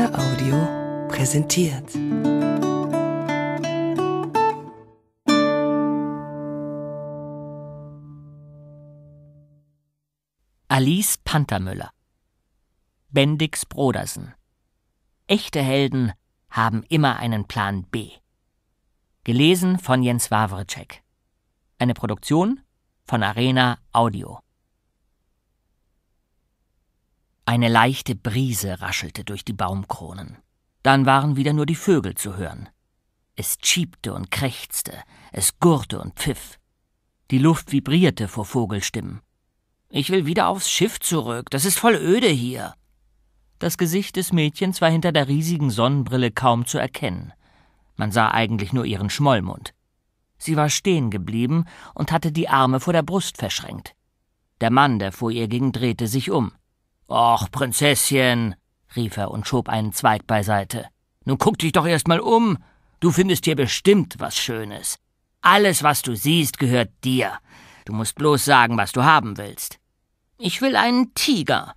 Antenne Audio präsentiert. Alice Pantermüller. Bendix Brodersen. Echte Helden haben immer einen Plan B. Gelesen von Jens Wawrczyk. Eine Produktion von Arena Audio. Eine leichte Brise raschelte durch die Baumkronen. Dann waren wieder nur die Vögel zu hören. Es schiebte und krächzte, es gurrte und pfiff. Die Luft vibrierte vor Vogelstimmen. Ich will wieder aufs Schiff zurück, das ist voll öde hier. Das Gesicht des Mädchens war hinter der riesigen Sonnenbrille kaum zu erkennen. Man sah eigentlich nur ihren Schmollmund. Sie war stehen geblieben und hatte die Arme vor der Brust verschränkt. Der Mann, der vor ihr ging, drehte sich um. Och, Prinzesschen, rief er und schob einen Zweig beiseite. Nun guck dich doch erst mal um. Du findest hier bestimmt was Schönes. Alles, was du siehst, gehört dir. Du musst bloß sagen, was du haben willst. Ich will einen Tiger,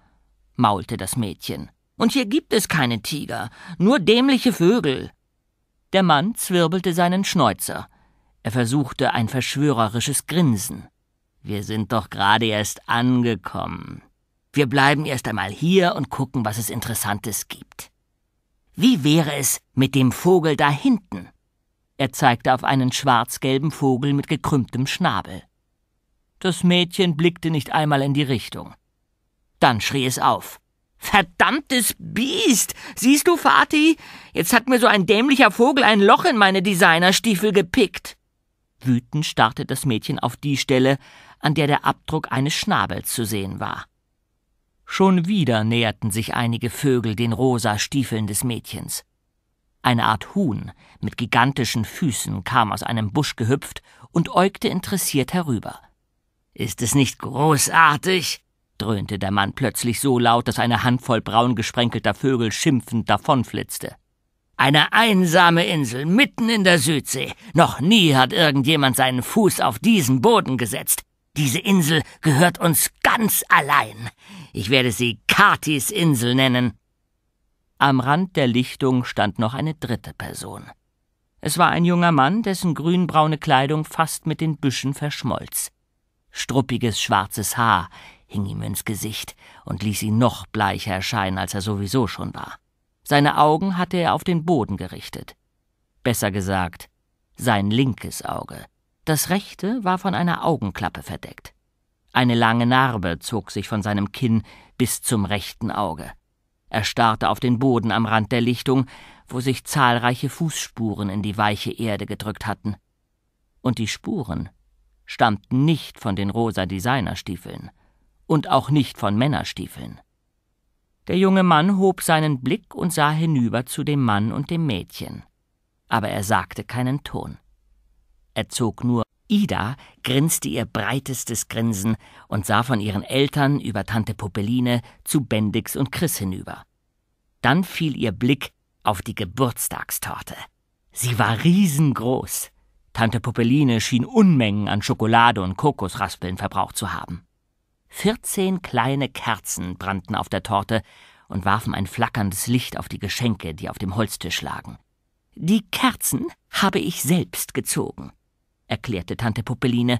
maulte das Mädchen. Und hier gibt es keine Tiger, nur dämliche Vögel. Der Mann zwirbelte seinen Schnäuzer. Er versuchte ein verschwörerisches Grinsen. Wir sind doch gerade erst angekommen. Wir bleiben erst einmal hier und gucken, was es Interessantes gibt. Wie wäre es mit dem Vogel da hinten? Er zeigte auf einen schwarz-gelben Vogel mit gekrümmtem Schnabel. Das Mädchen blickte nicht einmal in die Richtung. Dann schrie es auf. Verdammtes Biest! Siehst du, Fatih? Jetzt hat mir so ein dämlicher Vogel ein Loch in meine Designerstiefel gepickt. Wütend starrte das Mädchen auf die Stelle, an der der Abdruck eines Schnabels zu sehen war. Schon wieder näherten sich einige Vögel den rosa Stiefeln des Mädchens. Eine Art Huhn mit gigantischen Füßen kam aus einem Busch gehüpft und äugte interessiert herüber. Ist es nicht großartig? dröhnte der Mann plötzlich so laut, dass eine Handvoll braun gesprenkelter Vögel schimpfend davonflitzte. Eine einsame Insel mitten in der Südsee. Noch nie hat irgendjemand seinen Fuß auf diesen Boden gesetzt. Diese Insel gehört uns ganz allein. Ich werde sie Katis Insel nennen. Am Rand der Lichtung stand noch eine dritte Person. Es war ein junger Mann, dessen grünbraune Kleidung fast mit den Büschen verschmolz. Struppiges schwarzes Haar hing ihm ins Gesicht und ließ ihn noch bleicher erscheinen, als er sowieso schon war. Seine Augen hatte er auf den Boden gerichtet. Besser gesagt, sein linkes Auge. Das rechte war von einer Augenklappe verdeckt. Eine lange Narbe zog sich von seinem Kinn bis zum rechten Auge. Er starrte auf den Boden am Rand der Lichtung, wo sich zahlreiche Fußspuren in die weiche Erde gedrückt hatten. Und die Spuren stammten nicht von den rosa Designerstiefeln und auch nicht von Männerstiefeln. Der junge Mann hob seinen Blick und sah hinüber zu dem Mann und dem Mädchen. Aber er sagte keinen Ton. Er zog nur Ida grinste ihr breitestes Grinsen und sah von ihren Eltern über Tante Popeline zu Bendix und Chris hinüber. Dann fiel ihr Blick auf die Geburtstagstorte. Sie war riesengroß. Tante Popeline schien Unmengen an Schokolade und Kokosraspeln verbraucht zu haben. Vierzehn kleine Kerzen brannten auf der Torte und warfen ein flackerndes Licht auf die Geschenke, die auf dem Holztisch lagen. Die Kerzen habe ich selbst gezogen erklärte Tante Puppeline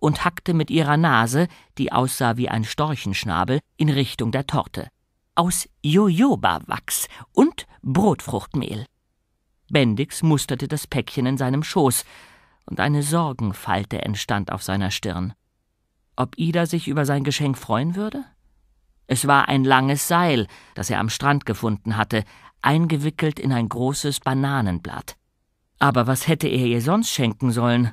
und hackte mit ihrer Nase, die aussah wie ein Storchenschnabel, in Richtung der Torte. Aus Jojobawachs und Brotfruchtmehl. Bendix musterte das Päckchen in seinem Schoß, und eine Sorgenfalte entstand auf seiner Stirn. Ob Ida sich über sein Geschenk freuen würde? Es war ein langes Seil, das er am Strand gefunden hatte, eingewickelt in ein großes Bananenblatt. Aber was hätte er ihr sonst schenken sollen?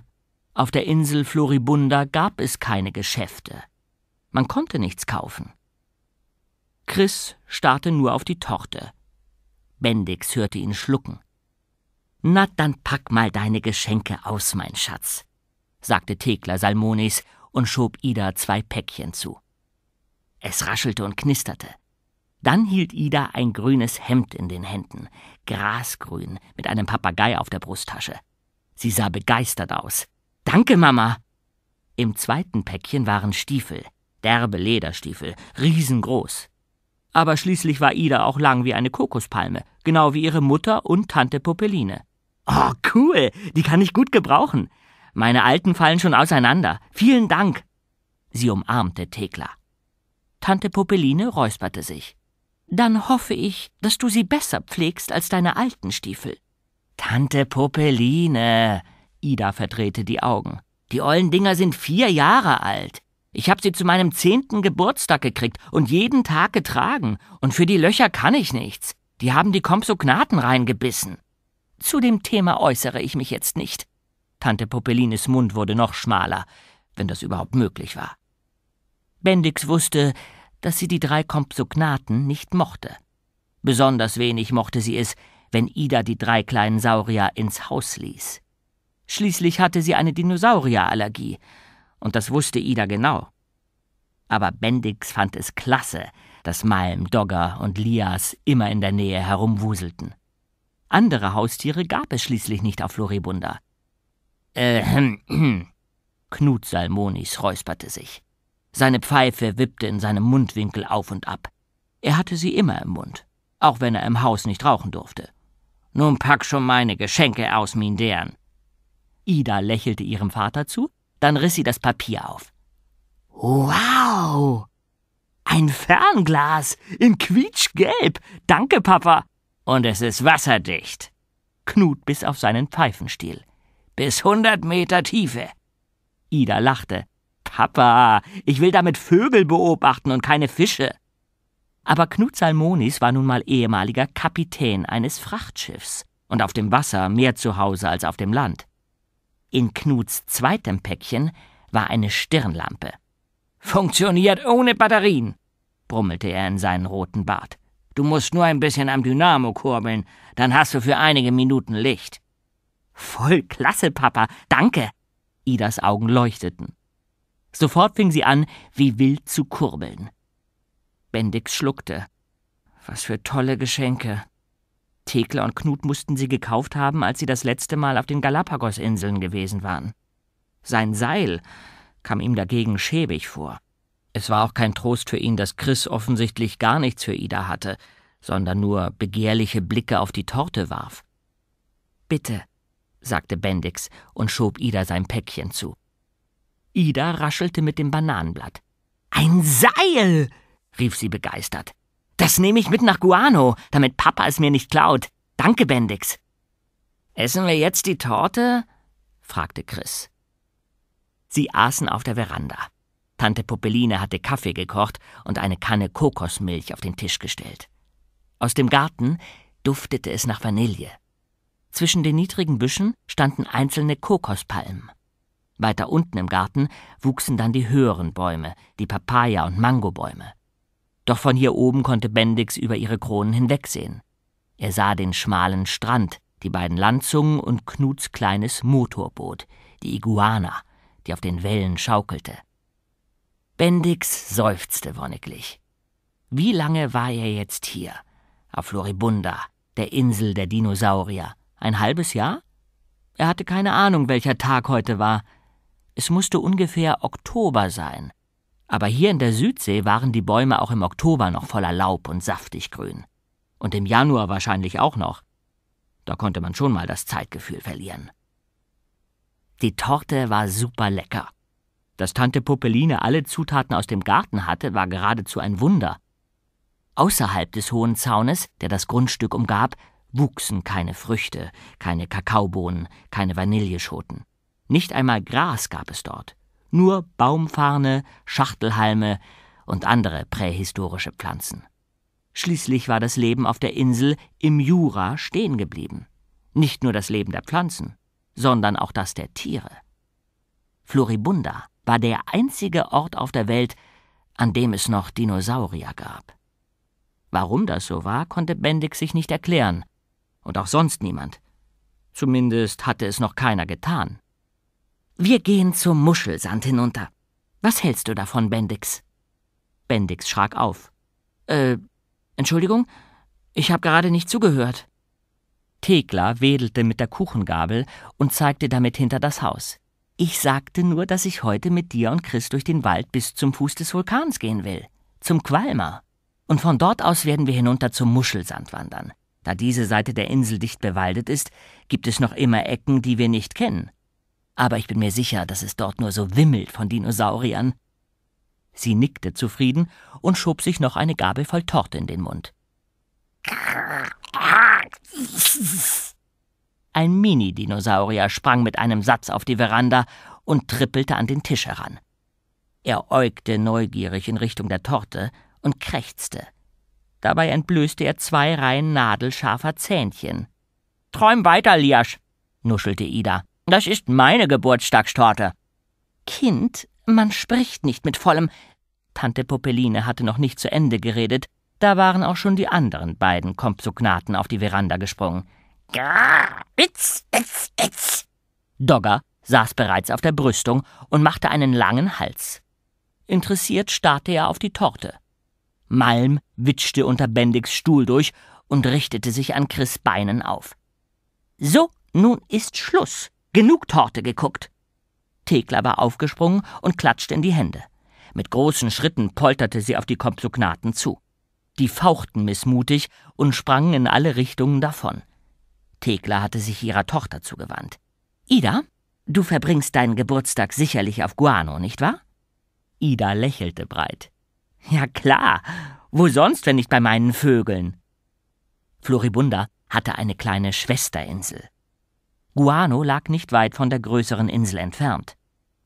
Auf der Insel Floribunda gab es keine Geschäfte. Man konnte nichts kaufen. Chris starrte nur auf die Torte. Bendix hörte ihn schlucken. Na, dann pack mal deine Geschenke aus, mein Schatz, sagte Thekla Salmonis und schob Ida zwei Päckchen zu. Es raschelte und knisterte. Dann hielt Ida ein grünes Hemd in den Händen, grasgrün, mit einem Papagei auf der Brusttasche. Sie sah begeistert aus. Danke, Mama. Im zweiten Päckchen waren Stiefel, derbe Lederstiefel, riesengroß. Aber schließlich war Ida auch lang wie eine Kokospalme, genau wie ihre Mutter und Tante Popeline. Oh, cool, die kann ich gut gebrauchen. Meine alten fallen schon auseinander. Vielen Dank. Sie umarmte Thekla. Tante Popeline räusperte sich. Dann hoffe ich, dass du sie besser pflegst als deine alten Stiefel. Tante Popeline, Ida verdrehte die Augen. Die ollen Dinger sind vier Jahre alt. Ich habe sie zu meinem zehnten Geburtstag gekriegt und jeden Tag getragen. Und für die Löcher kann ich nichts. Die haben die Kompsognaten reingebissen. Zu dem Thema äußere ich mich jetzt nicht. Tante Popelines Mund wurde noch schmaler, wenn das überhaupt möglich war. Bendix wusste, dass sie die drei Kompsognaten nicht mochte. Besonders wenig mochte sie es, wenn Ida die drei kleinen Saurier ins Haus ließ. Schließlich hatte sie eine Dinosaurierallergie, und das wusste Ida genau. Aber Bendix fand es klasse, dass Malm, Dogger und Lias immer in der Nähe herumwuselten. Andere Haustiere gab es schließlich nicht auf Floribunda. Ähm, Knut Salmonis räusperte sich. Seine Pfeife wippte in seinem Mundwinkel auf und ab. Er hatte sie immer im Mund, auch wenn er im Haus nicht rauchen durfte. Nun pack schon meine Geschenke aus, Mindern, Ida lächelte ihrem Vater zu, dann riss sie das Papier auf. Wow! Ein Fernglas in quietschgelb. Danke, Papa. Und es ist wasserdicht. Knut bis auf seinen Pfeifenstiel. Bis hundert Meter Tiefe. Ida lachte. Papa, ich will damit Vögel beobachten und keine Fische. Aber Knut Salmonis war nun mal ehemaliger Kapitän eines Frachtschiffs und auf dem Wasser mehr zu Hause als auf dem Land. In Knuts zweitem Päckchen war eine Stirnlampe. Funktioniert ohne Batterien, brummelte er in seinen roten Bart. Du musst nur ein bisschen am Dynamo kurbeln, dann hast du für einige Minuten Licht. Voll klasse, Papa, danke. Idas Augen leuchteten. Sofort fing sie an, wie wild zu kurbeln. Bendix schluckte. Was für tolle Geschenke. Thekla und Knut mussten sie gekauft haben, als sie das letzte Mal auf den Galapagosinseln gewesen waren. Sein Seil kam ihm dagegen schäbig vor. Es war auch kein Trost für ihn, dass Chris offensichtlich gar nichts für Ida hatte, sondern nur begehrliche Blicke auf die Torte warf. Bitte, sagte Bendix und schob Ida sein Päckchen zu. Ida raschelte mit dem Bananenblatt. Ein Seil! rief sie begeistert. Das nehme ich mit nach Guano, damit Papa es mir nicht klaut. Danke, Bendix. Essen wir jetzt die Torte? fragte Chris. Sie aßen auf der Veranda. Tante Popeline hatte Kaffee gekocht und eine Kanne Kokosmilch auf den Tisch gestellt. Aus dem Garten duftete es nach Vanille. Zwischen den niedrigen Büschen standen einzelne Kokospalmen. Weiter unten im Garten wuchsen dann die höheren Bäume, die Papaya- und Mangobäume. Doch von hier oben konnte Bendix über ihre Kronen hinwegsehen. Er sah den schmalen Strand, die beiden Landzungen und Knuts kleines Motorboot, die Iguana, die auf den Wellen schaukelte. Bendix seufzte wonniglich. Wie lange war er jetzt hier? Auf Floribunda, der Insel der Dinosaurier. Ein halbes Jahr? Er hatte keine Ahnung, welcher Tag heute war. Es musste ungefähr Oktober sein, aber hier in der Südsee waren die Bäume auch im Oktober noch voller Laub und saftig grün. Und im Januar wahrscheinlich auch noch. Da konnte man schon mal das Zeitgefühl verlieren. Die Torte war super lecker. Dass Tante Popeline alle Zutaten aus dem Garten hatte, war geradezu ein Wunder. Außerhalb des hohen Zaunes, der das Grundstück umgab, wuchsen keine Früchte, keine Kakaobohnen, keine Vanilleschoten. Nicht einmal Gras gab es dort nur Baumfarne, Schachtelhalme und andere prähistorische Pflanzen. Schließlich war das Leben auf der Insel im Jura stehen geblieben. Nicht nur das Leben der Pflanzen, sondern auch das der Tiere. Floribunda war der einzige Ort auf der Welt, an dem es noch Dinosaurier gab. Warum das so war, konnte Bendix sich nicht erklären. Und auch sonst niemand. Zumindest hatte es noch keiner getan. Wir gehen zum Muschelsand hinunter. Was hältst du davon, Bendix? Bendix schrak auf. Äh, Entschuldigung, ich habe gerade nicht zugehört. Thekla wedelte mit der Kuchengabel und zeigte damit hinter das Haus. Ich sagte nur, dass ich heute mit dir und Chris durch den Wald bis zum Fuß des Vulkans gehen will, zum Qualmer. Und von dort aus werden wir hinunter zum Muschelsand wandern. Da diese Seite der Insel dicht bewaldet ist, gibt es noch immer Ecken, die wir nicht kennen aber ich bin mir sicher, dass es dort nur so wimmelt von Dinosauriern. Sie nickte zufrieden und schob sich noch eine Gabel voll Torte in den Mund. Ein Mini-Dinosaurier sprang mit einem Satz auf die Veranda und trippelte an den Tisch heran. Er äugte neugierig in Richtung der Torte und krächzte. Dabei entblößte er zwei Reihen nadelscharfer Zähnchen. Träum weiter, Liasch, nuschelte Ida. Das ist meine Geburtstagstorte. Kind, man spricht nicht mit vollem. Tante Popeline hatte noch nicht zu Ende geredet, da waren auch schon die anderen beiden Kompsognaten auf die Veranda gesprungen. Grrr, itz, itz, itz. Dogger saß bereits auf der Brüstung und machte einen langen Hals. Interessiert starrte er auf die Torte. Malm witschte unter Bendix Stuhl durch und richtete sich an Chris Beinen auf. So, nun ist Schluss, Genug Torte geguckt. Thekla war aufgesprungen und klatschte in die Hände. Mit großen Schritten polterte sie auf die Komplugnaten zu. Die fauchten missmutig und sprangen in alle Richtungen davon. Thekla hatte sich ihrer Tochter zugewandt. Ida, du verbringst deinen Geburtstag sicherlich auf Guano, nicht wahr? Ida lächelte breit. Ja klar, wo sonst, wenn nicht bei meinen Vögeln? Floribunda hatte eine kleine Schwesterinsel. Guano lag nicht weit von der größeren Insel entfernt.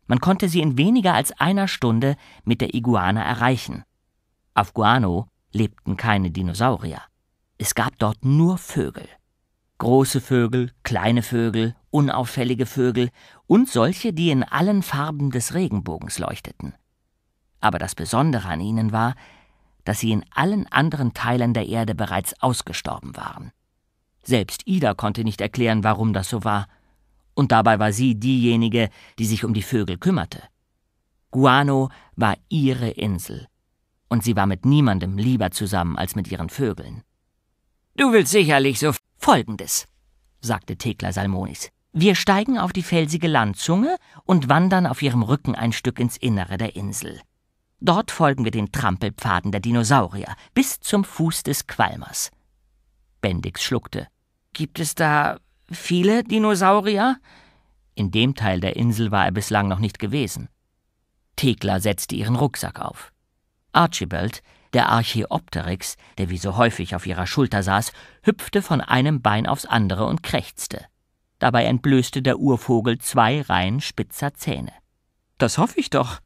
Man konnte sie in weniger als einer Stunde mit der Iguana erreichen. Auf Guano lebten keine Dinosaurier. Es gab dort nur Vögel. Große Vögel, kleine Vögel, unauffällige Vögel und solche, die in allen Farben des Regenbogens leuchteten. Aber das Besondere an ihnen war, dass sie in allen anderen Teilen der Erde bereits ausgestorben waren. Selbst Ida konnte nicht erklären, warum das so war. Und dabei war sie diejenige, die sich um die Vögel kümmerte. Guano war ihre Insel. Und sie war mit niemandem lieber zusammen als mit ihren Vögeln. Du willst sicherlich so Folgendes, sagte Thekla Salmonis. Wir steigen auf die felsige Landzunge und wandern auf ihrem Rücken ein Stück ins Innere der Insel. Dort folgen wir den Trampelpfaden der Dinosaurier bis zum Fuß des Qualmers. Bendix schluckte. Gibt es da viele Dinosaurier? In dem Teil der Insel war er bislang noch nicht gewesen. Thekla setzte ihren Rucksack auf. Archibald, der Archäopteryx, der wie so häufig auf ihrer Schulter saß, hüpfte von einem Bein aufs andere und krächzte. Dabei entblößte der Urvogel zwei Reihen spitzer Zähne. Das hoffe ich doch,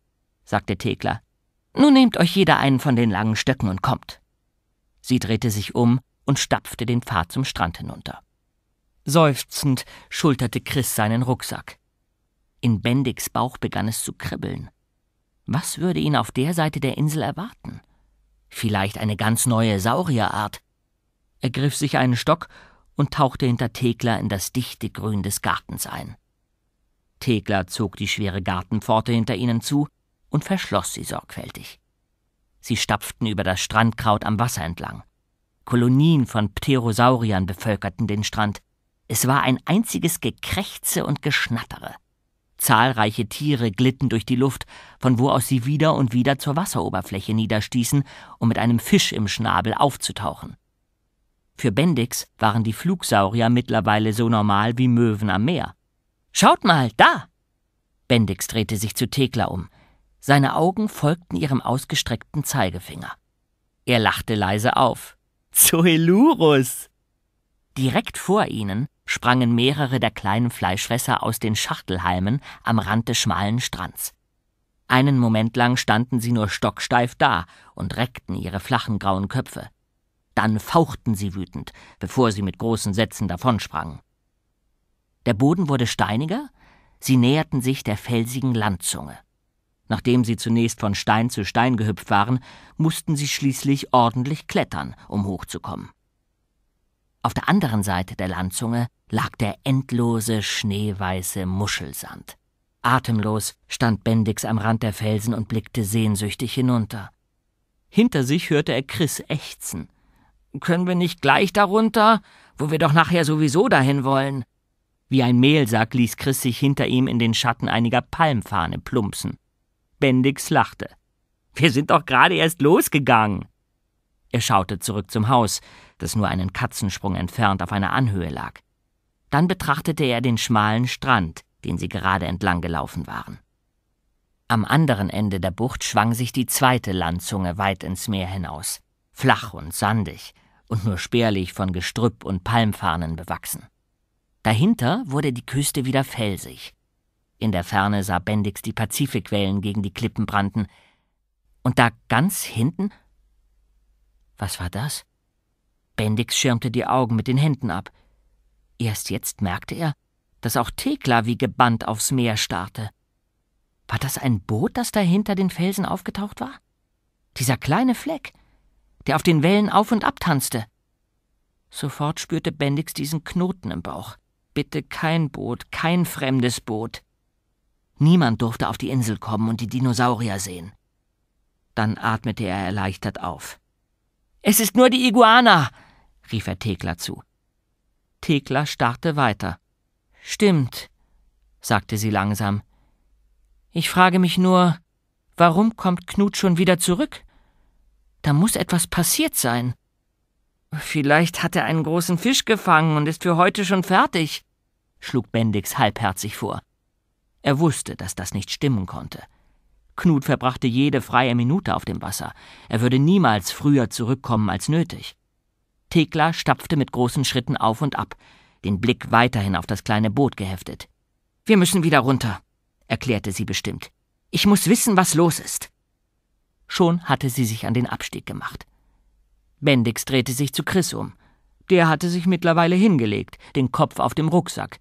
sagte Thekla. Nun nehmt euch jeder einen von den langen Stöcken und kommt. Sie drehte sich um und stapfte den Pfad zum Strand hinunter. Seufzend schulterte Chris seinen Rucksack. In Bendigs Bauch begann es zu kribbeln. Was würde ihn auf der Seite der Insel erwarten? Vielleicht eine ganz neue Saurierart. Er griff sich einen Stock und tauchte hinter Thekla in das dichte Grün des Gartens ein. Thekla zog die schwere Gartenpforte hinter ihnen zu und verschloss sie sorgfältig. Sie stapften über das Strandkraut am Wasser entlang. Kolonien von Pterosauriern bevölkerten den Strand. Es war ein einziges Gekrächze und Geschnattere. Zahlreiche Tiere glitten durch die Luft, von wo aus sie wieder und wieder zur Wasseroberfläche niederstießen, um mit einem Fisch im Schnabel aufzutauchen. Für Bendix waren die Flugsaurier mittlerweile so normal wie Möwen am Meer. Schaut mal, da! Bendix drehte sich zu Thekla um. Seine Augen folgten ihrem ausgestreckten Zeigefinger. Er lachte leise auf. Zoelurus! Direkt vor ihnen sprangen mehrere der kleinen Fleischfresser aus den Schachtelhalmen am Rand des schmalen Strands. Einen Moment lang standen sie nur stocksteif da und reckten ihre flachen grauen Köpfe. Dann fauchten sie wütend, bevor sie mit großen Sätzen davonsprangen. Der Boden wurde steiniger, sie näherten sich der felsigen Landzunge. Nachdem sie zunächst von Stein zu Stein gehüpft waren, mussten sie schließlich ordentlich klettern, um hochzukommen. Auf der anderen Seite der Landzunge lag der endlose, schneeweiße Muschelsand. Atemlos stand Bendix am Rand der Felsen und blickte sehnsüchtig hinunter. Hinter sich hörte er Chris ächzen. Können wir nicht gleich darunter, wo wir doch nachher sowieso dahin wollen? Wie ein Mehlsack ließ Chris sich hinter ihm in den Schatten einiger Palmfahne plumpsen. Bendix lachte. Wir sind doch gerade erst losgegangen. Er schaute zurück zum Haus, das nur einen Katzensprung entfernt auf einer Anhöhe lag. Dann betrachtete er den schmalen Strand, den sie gerade entlang gelaufen waren. Am anderen Ende der Bucht schwang sich die zweite Landzunge weit ins Meer hinaus, flach und sandig und nur spärlich von Gestrüpp und Palmfarnen bewachsen. Dahinter wurde die Küste wieder felsig, in der Ferne sah Bendix die Pazifikwellen gegen die Klippen brannten. Und da ganz hinten? Was war das? Bendix schirmte die Augen mit den Händen ab. Erst jetzt merkte er, dass auch Thekla wie gebannt aufs Meer starrte. War das ein Boot, das da hinter den Felsen aufgetaucht war? Dieser kleine Fleck, der auf den Wellen auf und ab tanzte. Sofort spürte Bendix diesen Knoten im Bauch. Bitte kein Boot, kein fremdes Boot. Niemand durfte auf die Insel kommen und die Dinosaurier sehen. Dann atmete er erleichtert auf. Es ist nur die Iguana, rief er Thekla zu. Thekla starrte weiter. Stimmt, sagte sie langsam. Ich frage mich nur, warum kommt Knut schon wieder zurück? Da muss etwas passiert sein. Vielleicht hat er einen großen Fisch gefangen und ist für heute schon fertig, schlug Bendix halbherzig vor. Er wusste, dass das nicht stimmen konnte. Knut verbrachte jede freie Minute auf dem Wasser. Er würde niemals früher zurückkommen als nötig. Thekla stapfte mit großen Schritten auf und ab, den Blick weiterhin auf das kleine Boot geheftet. Wir müssen wieder runter, erklärte sie bestimmt. Ich muss wissen, was los ist. Schon hatte sie sich an den Abstieg gemacht. Bendix drehte sich zu Chris um. Der hatte sich mittlerweile hingelegt, den Kopf auf dem Rucksack.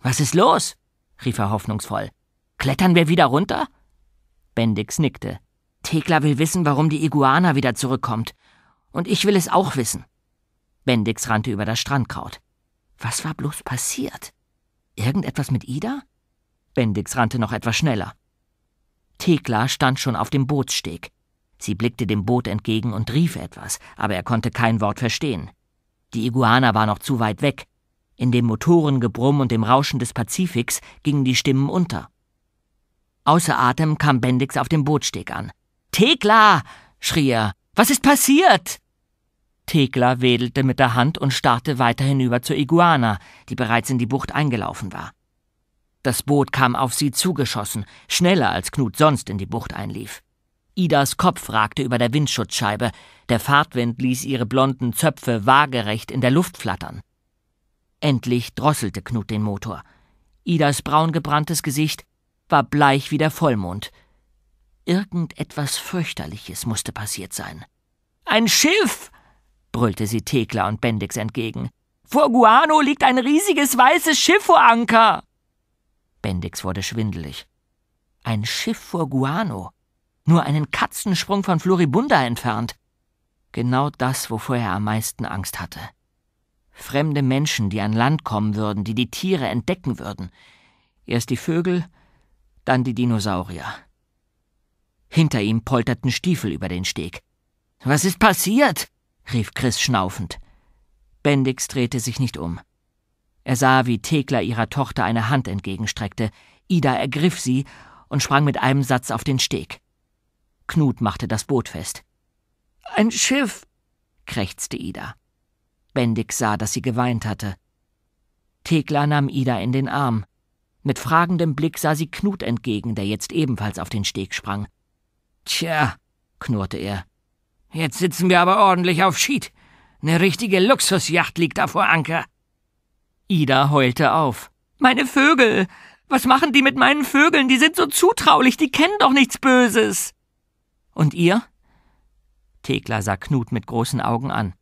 Was ist los? rief er hoffnungsvoll. Klettern wir wieder runter? Bendix nickte. Thekla will wissen, warum die Iguana wieder zurückkommt. Und ich will es auch wissen. Bendix rannte über das Strandkraut. Was war bloß passiert? Irgendetwas mit Ida? Bendix rannte noch etwas schneller. Thekla stand schon auf dem Bootssteg. Sie blickte dem Boot entgegen und rief etwas, aber er konnte kein Wort verstehen. Die Iguana war noch zu weit weg, in dem Motorengebrumm und dem Rauschen des Pazifiks gingen die Stimmen unter. Außer Atem kam Bendix auf dem Bootsteg an. Thekla! schrie er. Was ist passiert? Thekla wedelte mit der Hand und starrte weiter hinüber zur Iguana, die bereits in die Bucht eingelaufen war. Das Boot kam auf sie zugeschossen, schneller als Knut sonst in die Bucht einlief. Idas Kopf ragte über der Windschutzscheibe, der Fahrtwind ließ ihre blonden Zöpfe waagerecht in der Luft flattern. Endlich drosselte Knut den Motor. Idas braungebranntes Gesicht war bleich wie der Vollmond. Irgendetwas fürchterliches musste passiert sein. Ein Schiff! brüllte sie Thekla und Bendix entgegen. Vor Guano liegt ein riesiges weißes Schiff vor Anker! Bendix wurde schwindelig. Ein Schiff vor Guano. Nur einen Katzensprung von Floribunda entfernt. Genau das, wovor er am meisten Angst hatte. Fremde Menschen, die an Land kommen würden, die die Tiere entdecken würden. Erst die Vögel, dann die Dinosaurier. Hinter ihm polterten Stiefel über den Steg. Was ist passiert? rief Chris schnaufend. Bendix drehte sich nicht um. Er sah, wie Thekla ihrer Tochter eine Hand entgegenstreckte. Ida ergriff sie und sprang mit einem Satz auf den Steg. Knut machte das Boot fest. Ein Schiff, krächzte Ida. Bendig sah, dass sie geweint hatte. Thekla nahm Ida in den Arm. Mit fragendem Blick sah sie Knut entgegen, der jetzt ebenfalls auf den Steg sprang. Tja, knurrte er. Jetzt sitzen wir aber ordentlich auf Schied. Eine richtige Luxusjacht liegt da vor Anker. Ida heulte auf. Meine Vögel! Was machen die mit meinen Vögeln? Die sind so zutraulich, die kennen doch nichts Böses. Und ihr? Thekla sah Knut mit großen Augen an.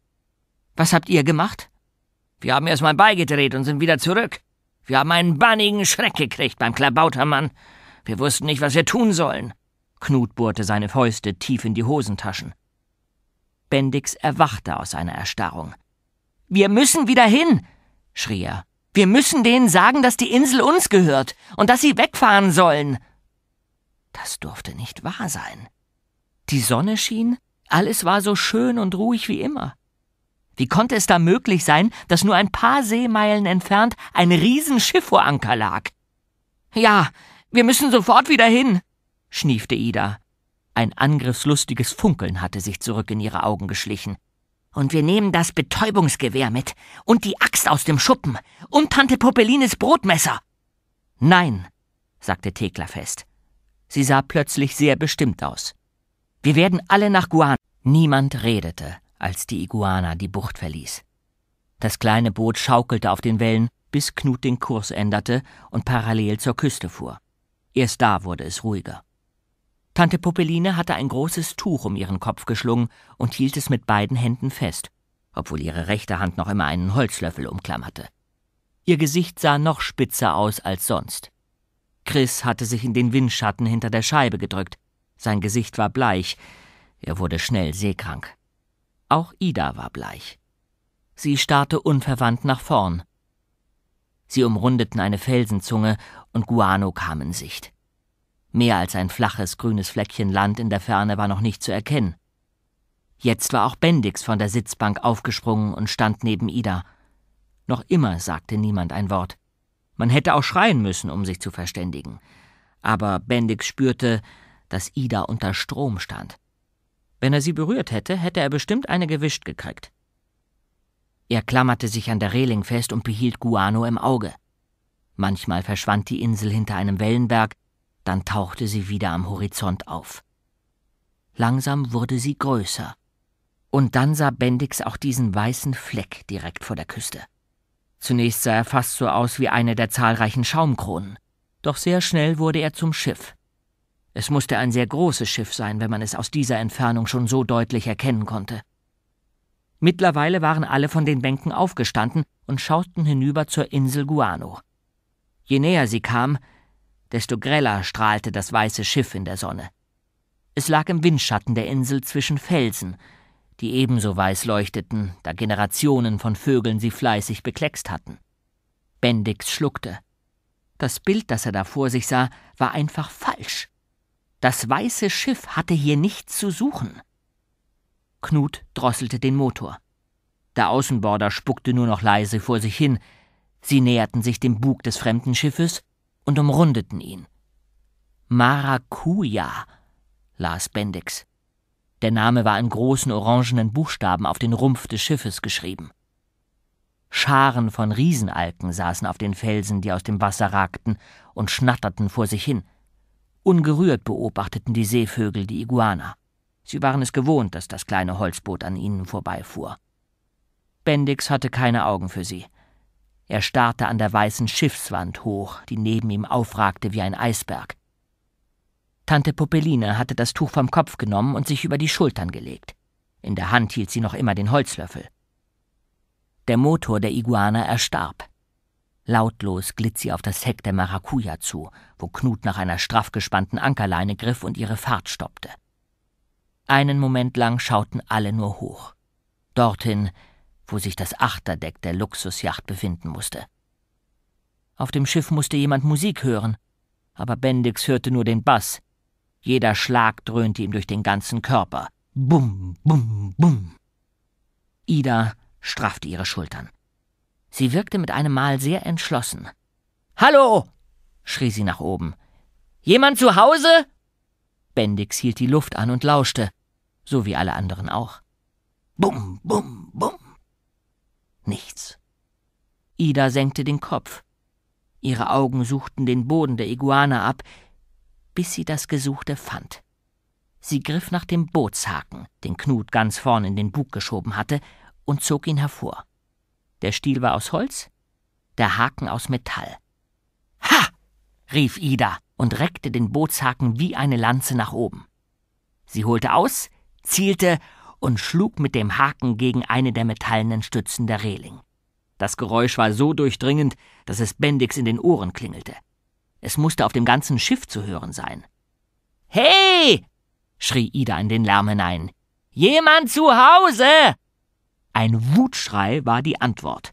Was habt ihr gemacht? Wir haben erst mal beigedreht und sind wieder zurück. Wir haben einen bannigen Schreck gekriegt beim Klabautermann. Wir wussten nicht, was wir tun sollen. Knut bohrte seine Fäuste tief in die Hosentaschen. Bendix erwachte aus seiner Erstarrung. Wir müssen wieder hin, schrie er. Wir müssen denen sagen, dass die Insel uns gehört und dass sie wegfahren sollen. Das durfte nicht wahr sein. Die Sonne schien, alles war so schön und ruhig wie immer. Wie konnte es da möglich sein, dass nur ein paar Seemeilen entfernt ein Riesenschiff vor Anker lag? Ja, wir müssen sofort wieder hin, schniefte Ida. Ein angriffslustiges Funkeln hatte sich zurück in ihre Augen geschlichen. Und wir nehmen das Betäubungsgewehr mit und die Axt aus dem Schuppen und Tante Popelines Brotmesser. Nein, sagte Thekla fest. Sie sah plötzlich sehr bestimmt aus. Wir werden alle nach Guan. Niemand redete als die Iguana die Bucht verließ. Das kleine Boot schaukelte auf den Wellen, bis Knut den Kurs änderte und parallel zur Küste fuhr. Erst da wurde es ruhiger. Tante Popeline hatte ein großes Tuch um ihren Kopf geschlungen und hielt es mit beiden Händen fest, obwohl ihre rechte Hand noch immer einen Holzlöffel umklammerte. Ihr Gesicht sah noch spitzer aus als sonst. Chris hatte sich in den Windschatten hinter der Scheibe gedrückt. Sein Gesicht war bleich. Er wurde schnell seekrank. Auch Ida war bleich. Sie starrte unverwandt nach vorn. Sie umrundeten eine Felsenzunge und Guano kam in Sicht. Mehr als ein flaches, grünes Fleckchen Land in der Ferne war noch nicht zu erkennen. Jetzt war auch Bendix von der Sitzbank aufgesprungen und stand neben Ida. Noch immer sagte niemand ein Wort. Man hätte auch schreien müssen, um sich zu verständigen. Aber Bendix spürte, dass Ida unter Strom stand. Wenn er sie berührt hätte, hätte er bestimmt eine gewischt gekriegt. Er klammerte sich an der Reling fest und behielt Guano im Auge. Manchmal verschwand die Insel hinter einem Wellenberg, dann tauchte sie wieder am Horizont auf. Langsam wurde sie größer. Und dann sah Bendix auch diesen weißen Fleck direkt vor der Küste. Zunächst sah er fast so aus wie eine der zahlreichen Schaumkronen. Doch sehr schnell wurde er zum Schiff. Es musste ein sehr großes Schiff sein, wenn man es aus dieser Entfernung schon so deutlich erkennen konnte. Mittlerweile waren alle von den Bänken aufgestanden und schauten hinüber zur Insel Guano. Je näher sie kam, desto greller strahlte das weiße Schiff in der Sonne. Es lag im Windschatten der Insel zwischen Felsen, die ebenso weiß leuchteten, da Generationen von Vögeln sie fleißig bekleckst hatten. Bendix schluckte. Das Bild, das er da vor sich sah, war einfach falsch. Das weiße Schiff hatte hier nichts zu suchen. Knut drosselte den Motor. Der Außenborder spuckte nur noch leise vor sich hin. Sie näherten sich dem Bug des fremden Schiffes und umrundeten ihn. Maracuja, las Bendix. Der Name war in großen orangenen Buchstaben auf den Rumpf des Schiffes geschrieben. Scharen von Riesenalken saßen auf den Felsen, die aus dem Wasser ragten, und schnatterten vor sich hin. Ungerührt beobachteten die Seevögel die Iguana. Sie waren es gewohnt, dass das kleine Holzboot an ihnen vorbeifuhr. Bendix hatte keine Augen für sie. Er starrte an der weißen Schiffswand hoch, die neben ihm aufragte wie ein Eisberg. Tante Popeline hatte das Tuch vom Kopf genommen und sich über die Schultern gelegt. In der Hand hielt sie noch immer den Holzlöffel. Der Motor der Iguana erstarb. Lautlos glitt sie auf das Heck der Maracuja zu, wo Knut nach einer straff gespannten Ankerleine griff und ihre Fahrt stoppte. Einen Moment lang schauten alle nur hoch. Dorthin, wo sich das Achterdeck der Luxusjacht befinden musste. Auf dem Schiff musste jemand Musik hören, aber Bendix hörte nur den Bass. Jeder Schlag dröhnte ihm durch den ganzen Körper. Bum, bum, bum. Ida straffte ihre Schultern. Sie wirkte mit einem Mal sehr entschlossen. Hallo! schrie sie nach oben. Jemand zu Hause? Bendix hielt die Luft an und lauschte, so wie alle anderen auch. Bum, bum, bum. Nichts. Ida senkte den Kopf. Ihre Augen suchten den Boden der Iguana ab, bis sie das Gesuchte fand. Sie griff nach dem Bootshaken, den Knut ganz vorn in den Bug geschoben hatte, und zog ihn hervor. Der Stiel war aus Holz, der Haken aus Metall. Ha! rief Ida und reckte den Bootshaken wie eine Lanze nach oben. Sie holte aus, zielte und schlug mit dem Haken gegen eine der metallenen Stützen der Reling. Das Geräusch war so durchdringend, dass es Bendix in den Ohren klingelte. Es musste auf dem ganzen Schiff zu hören sein. Hey! schrie Ida in den Lärm hinein. Jemand zu Hause! Ein Wutschrei war die Antwort.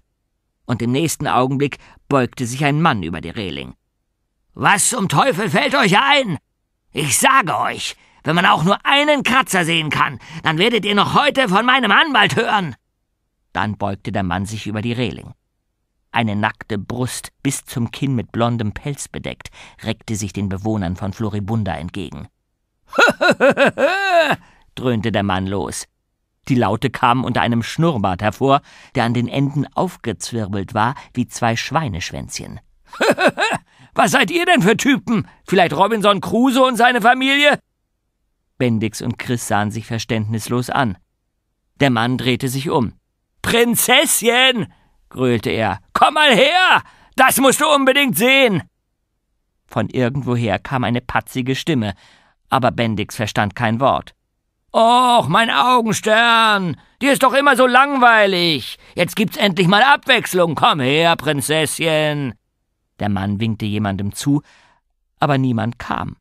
Und im nächsten Augenblick beugte sich ein Mann über die Reling. Was zum Teufel fällt euch ein? Ich sage euch, wenn man auch nur einen Kratzer sehen kann, dann werdet ihr noch heute von meinem Anwalt hören. Dann beugte der Mann sich über die Reling. Eine nackte Brust, bis zum Kinn mit blondem Pelz bedeckt, reckte sich den Bewohnern von Floribunda entgegen. dröhnte der Mann los. Die Laute kamen unter einem Schnurrbart hervor, der an den Enden aufgezwirbelt war wie zwei Schweineschwänzchen. Was seid ihr denn für Typen? Vielleicht Robinson Crusoe und seine Familie? Bendix und Chris sahen sich verständnislos an. Der Mann drehte sich um. Prinzesschen! gröhlte er. Komm mal her! Das musst du unbedingt sehen! Von irgendwoher kam eine patzige Stimme, aber Bendix verstand kein Wort. Och, mein Augenstern! Dir ist doch immer so langweilig! Jetzt gibt's endlich mal Abwechslung! Komm her, Prinzesschen! Der Mann winkte jemandem zu, aber niemand kam.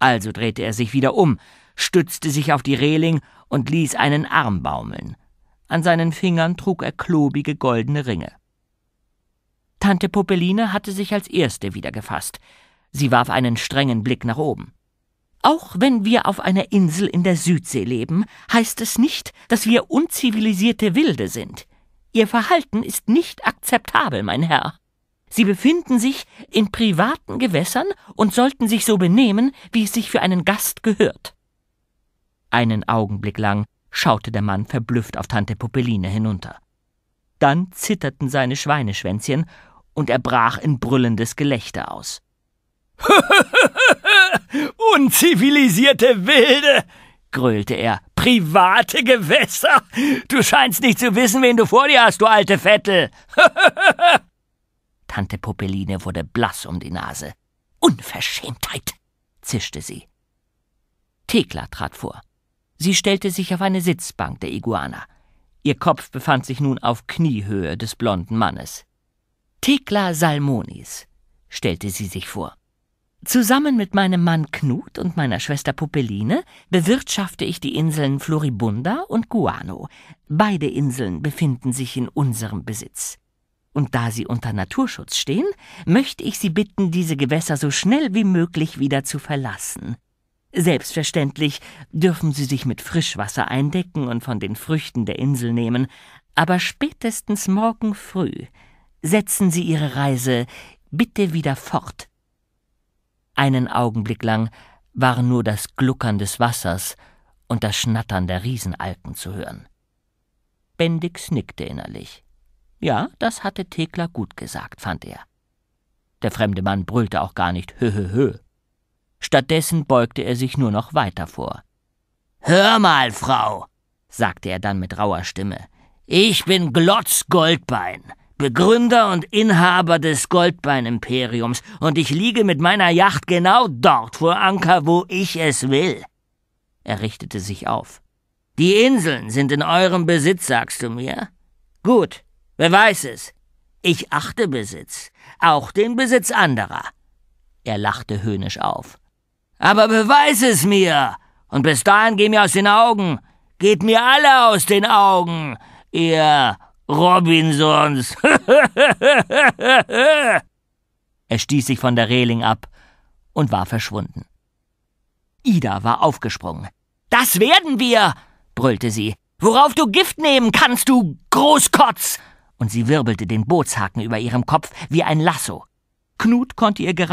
Also drehte er sich wieder um, stützte sich auf die Reling und ließ einen Arm baumeln. An seinen Fingern trug er klobige goldene Ringe. Tante Popeline hatte sich als erste wieder gefasst. Sie warf einen strengen Blick nach oben. Auch wenn wir auf einer Insel in der Südsee leben, heißt es nicht, dass wir unzivilisierte Wilde sind. Ihr Verhalten ist nicht akzeptabel, mein Herr. Sie befinden sich in privaten Gewässern und sollten sich so benehmen, wie es sich für einen Gast gehört. Einen Augenblick lang schaute der Mann verblüfft auf Tante Popeline hinunter. Dann zitterten seine Schweineschwänzchen und er brach in brüllendes Gelächter aus. Unzivilisierte Wilde, grölte er. Private Gewässer? Du scheinst nicht zu wissen, wen du vor dir hast, du alte Vettel. Tante Popeline wurde blass um die Nase. Unverschämtheit, zischte sie. Thekla trat vor. Sie stellte sich auf eine Sitzbank der Iguana. Ihr Kopf befand sich nun auf Kniehöhe des blonden Mannes. Thekla Salmonis, stellte sie sich vor. Zusammen mit meinem Mann Knut und meiner Schwester Puppeline bewirtschafte ich die Inseln Floribunda und Guano. Beide Inseln befinden sich in unserem Besitz. Und da sie unter Naturschutz stehen, möchte ich Sie bitten, diese Gewässer so schnell wie möglich wieder zu verlassen. Selbstverständlich dürfen Sie sich mit Frischwasser eindecken und von den Früchten der Insel nehmen, aber spätestens morgen früh setzen Sie Ihre Reise bitte wieder fort. Einen Augenblick lang waren nur das Gluckern des Wassers und das Schnattern der Riesenalken zu hören. Bendix nickte innerlich. Ja, das hatte Thekla gut gesagt, fand er. Der fremde Mann brüllte auch gar nicht hö hö hö. Stattdessen beugte er sich nur noch weiter vor. Hör mal, Frau, sagte er dann mit rauer Stimme, ich bin Glotz Goldbein, Begründer und Inhaber des Goldbein-Imperiums, und ich liege mit meiner Yacht genau dort vor Anker, wo ich es will. Er richtete sich auf. Die Inseln sind in eurem Besitz, sagst du mir? Gut, wer weiß es? Ich achte Besitz, auch den Besitz anderer. Er lachte höhnisch auf. Aber beweis es mir! Und bis dahin geh mir aus den Augen! Geht mir alle aus den Augen! Ihr Robinsons. er stieß sich von der Reling ab und war verschwunden. Ida war aufgesprungen. Das werden wir, brüllte sie. Worauf du Gift nehmen kannst, du Großkotz! Und sie wirbelte den Bootshaken über ihrem Kopf wie ein Lasso. Knut konnte ihr gerade